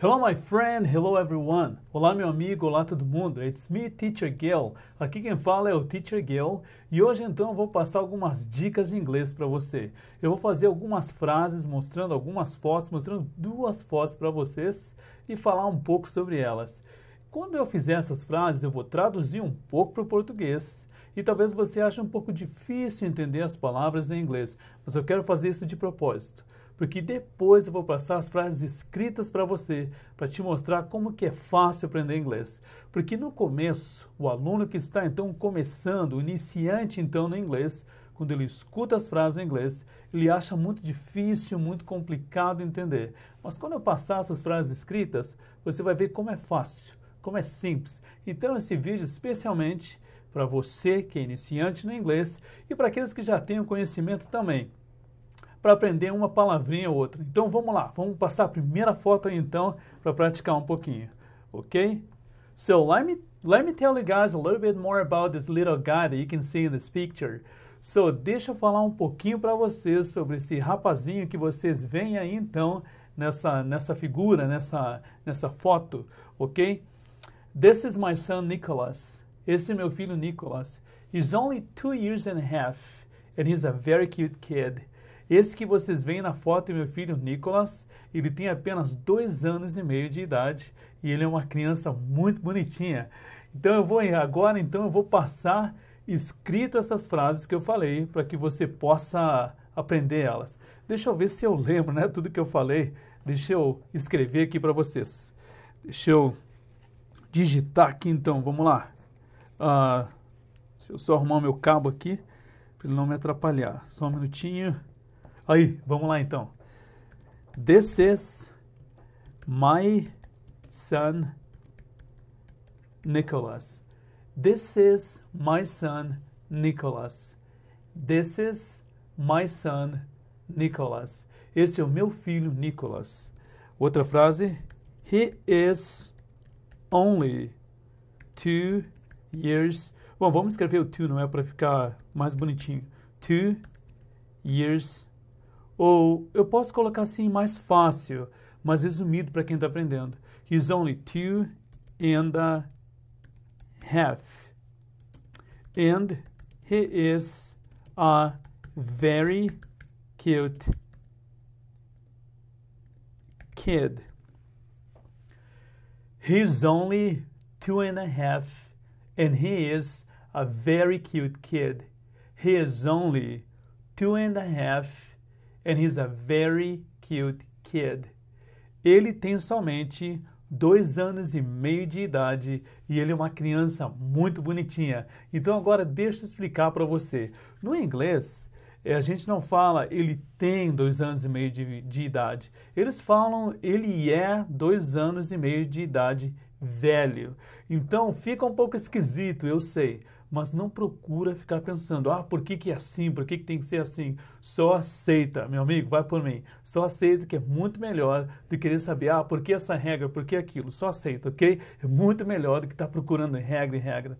Hello my friend, hello everyone. Olá meu amigo, olá todo mundo. It's me, Teacher Gale. Aqui quem fala é o Teacher Gale e hoje então eu vou passar algumas dicas de inglês para você. Eu vou fazer algumas frases mostrando algumas fotos, mostrando duas fotos para vocês e falar um pouco sobre elas. Quando eu fizer essas frases, eu vou traduzir um pouco para o português. E talvez você ache um pouco difícil entender as palavras em inglês, mas eu quero fazer isso de propósito porque depois eu vou passar as frases escritas para você, para te mostrar como que é fácil aprender inglês. Porque no começo, o aluno que está então começando, o iniciante então no inglês, quando ele escuta as frases em inglês, ele acha muito difícil, muito complicado entender. Mas quando eu passar essas frases escritas, você vai ver como é fácil, como é simples. Então esse vídeo especialmente para você que é iniciante no inglês e para aqueles que já têm o conhecimento também para aprender uma palavrinha ou outra. Então vamos lá, vamos passar a primeira foto aí então para praticar um pouquinho, ok? So let me let me tell you guys a little bit more about this little guy that you can see in this picture. So deixa eu falar um pouquinho para vocês sobre esse rapazinho que vocês veem aí então nessa nessa figura, nessa nessa foto, ok? This is my son Nicholas. Esse é meu filho Nicholas. He's only two years and a half, and he's a very cute kid. Esse que vocês veem na foto é meu filho Nicolas. Ele tem apenas dois anos e meio de idade e ele é uma criança muito bonitinha. Então eu vou agora então eu vou passar escrito essas frases que eu falei para que você possa aprender elas. Deixa eu ver se eu lembro, né? Tudo que eu falei. Deixa eu escrever aqui para vocês. Deixa eu digitar aqui então. Vamos lá. Uh, deixa eu só arrumar meu cabo aqui para ele não me atrapalhar. Só um minutinho. Aí, vamos lá então. This is my son Nicholas. This is my son Nicholas. This is my son Nicholas. Esse é o meu filho Nicholas. Outra frase. He is only two years. Bom, vamos escrever o two, não é? Para ficar mais bonitinho. Two years Ou eu posso colocar assim mais fácil, mas resumido para quem está aprendendo. He's only two and a half. And he is a very cute kid. He's only two and a half, and he is a very cute kid. He is only two and a half, and he's a very cute kid. Ele tem somente dois anos e meio de idade e ele é uma criança muito bonitinha. Então agora deixa eu explicar para você. No inglês, eh, a gente não fala ele tem dois anos e meio de, de idade. Eles falam ele é dois anos e meio de idade velho. Então fica um pouco esquisito, eu sei mas não procura ficar pensando, ah, por que, que é assim, por que, que tem que ser assim? Só aceita, meu amigo, vai por mim. Só aceita que é muito melhor do que querer saber, ah, por que essa regra, por que aquilo? Só aceita, ok? É muito melhor do que estar tá procurando regra e regra.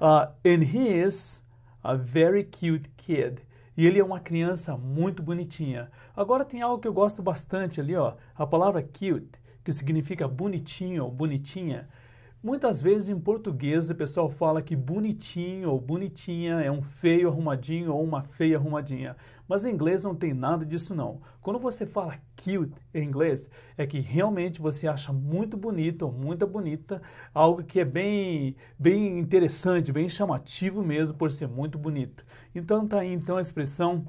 Uh, and he is a very cute kid. E ele é uma criança muito bonitinha. Agora tem algo que eu gosto bastante ali, ó. A palavra cute, que significa bonitinho ou bonitinha, Muitas vezes em português o pessoal fala que bonitinho ou bonitinha é um feio arrumadinho ou uma feia arrumadinha. Mas em inglês não tem nada disso não. Quando você fala cute em inglês, é que realmente você acha muito bonito ou muito bonita, algo que é bem, bem interessante, bem chamativo mesmo por ser muito bonito. Então tá aí então a expressão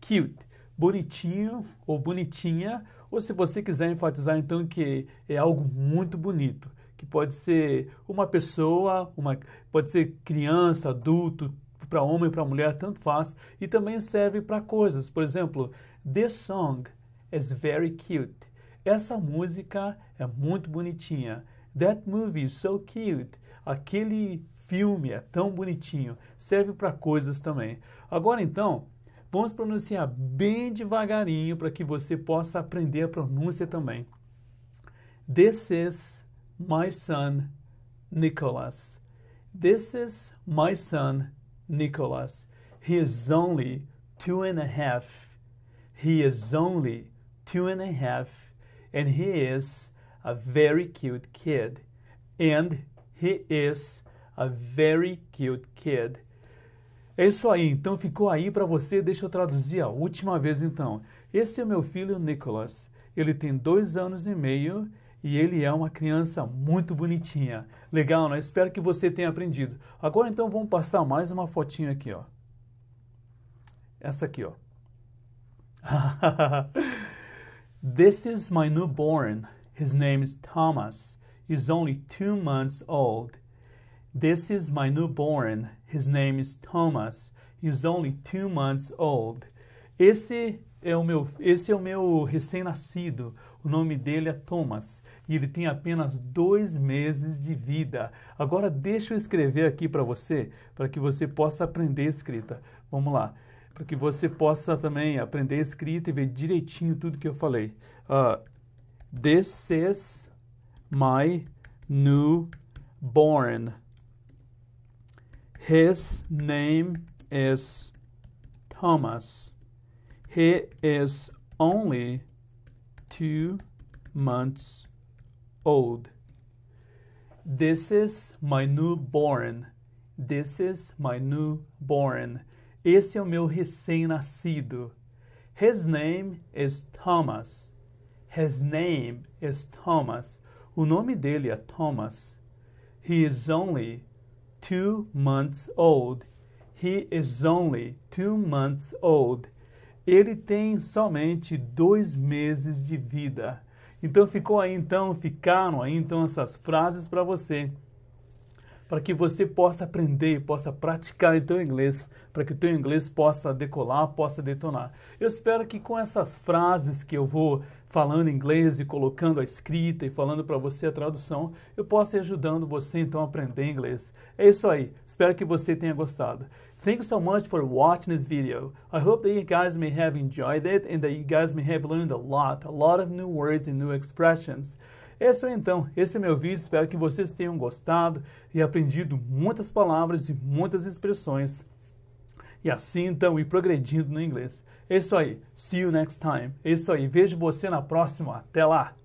cute, bonitinho ou bonitinha, ou se você quiser enfatizar então que é algo muito bonito que pode ser uma pessoa, uma, pode ser criança, adulto, para homem, para mulher, tanto faz, e também serve para coisas. Por exemplo, This Song is Very Cute. Essa música é muito bonitinha. That movie is so cute. Aquele filme é tão bonitinho. Serve para coisas também. Agora então, vamos pronunciar bem devagarinho para que você possa aprender a pronúncia também. This is my son Nicholas. This is my son Nicholas. He is only two and a half. He is only two and a half, and he is a very cute kid. And he is a very cute kid. É isso aí, então ficou aí para você. Deixa eu traduzir a última vez então. Esse é o meu filho Nicholas. Ele tem dois anos e meio e ele é uma criança muito bonitinha. Legal, né? Espero que você tenha aprendido. Agora então vamos passar mais uma fotinha aqui, ó. Essa aqui, ó. This is my newborn. His name is Thomas. He's only two months old. This is my newborn. His name is Thomas. He's only two months old. Esse é o meu, esse é o meu recém-nascido. O nome dele é Thomas e ele tem apenas dois meses de vida. Agora deixa eu escrever aqui para você, para que você possa aprender escrita. Vamos lá, para que você possa também aprender escrita e ver direitinho tudo que eu falei. Uh, this is my newborn. His name is Thomas. He is only two months old. This is my newborn. This is my newborn. Esse é o meu recém-nascido. His name is Thomas. His name is Thomas. O nome dele é Thomas. He is only two months old. He is only two months old. ele tem somente dois meses de vida. Então ficou aí então, ficaram aí então essas frases para você para que você possa aprender, possa praticar então inglês, para que o teu inglês possa decolar, possa detonar. Eu espero que com essas frases que eu vou falando inglês e colocando a escrita e falando para você a tradução, eu possa ir ajudando você então a aprender inglês. É isso aí. Espero que você tenha gostado. Thank you so much for watching this video. I hope that you guys may have enjoyed it and that you guys may have learned a lot, a lot of new words and new expressions. Esse é então, esse é meu vídeo, espero que vocês tenham gostado e aprendido muitas palavras e muitas expressões. E assim então ir progredindo no inglês. É isso aí. See you next time. É isso aí. Vejo você na próxima. Até lá.